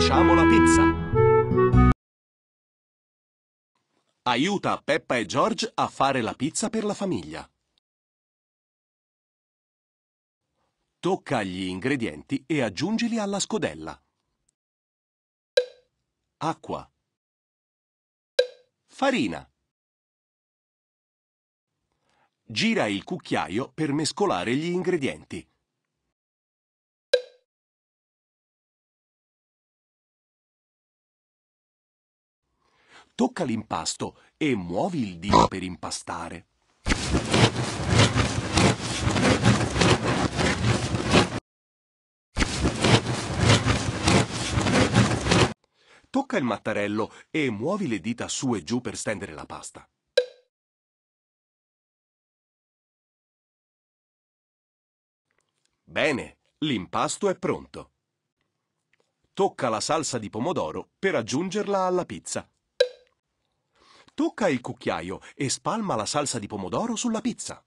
Facciamo la pizza! Aiuta Peppa e George a fare la pizza per la famiglia. Tocca gli ingredienti e aggiungili alla scodella. Acqua. Farina. Gira il cucchiaio per mescolare gli ingredienti. tocca l'impasto e muovi il dito per impastare. Tocca il mattarello e muovi le dita su e giù per stendere la pasta. Bene, l'impasto è pronto. Tocca la salsa di pomodoro per aggiungerla alla pizza. Tocca il cucchiaio e spalma la salsa di pomodoro sulla pizza.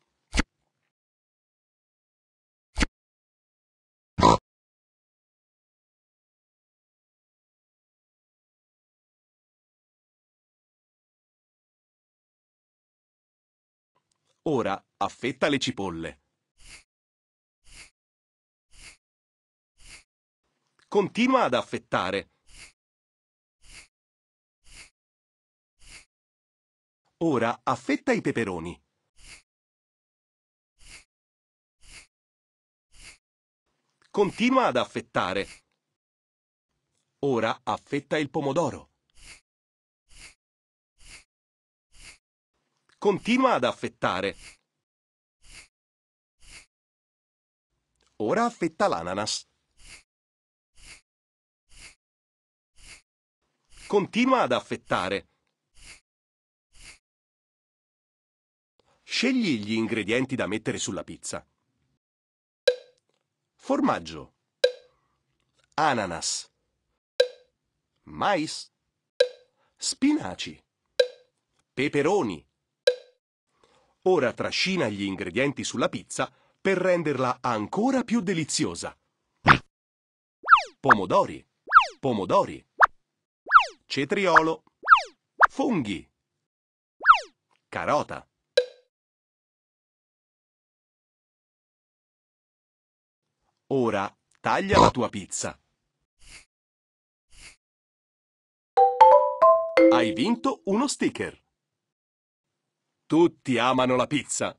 Ora affetta le cipolle. Continua ad affettare. Ora affetta i peperoni. Continua ad affettare. Ora affetta il pomodoro. Continua ad affettare. Ora affetta l'ananas. Continua ad affettare. Scegli gli ingredienti da mettere sulla pizza. Formaggio. Ananas. Mais. Spinaci. Peperoni. Ora trascina gli ingredienti sulla pizza per renderla ancora più deliziosa. Pomodori. Pomodori. Cetriolo. Funghi. Carota. Ora, taglia la tua pizza. Hai vinto uno sticker. Tutti amano la pizza.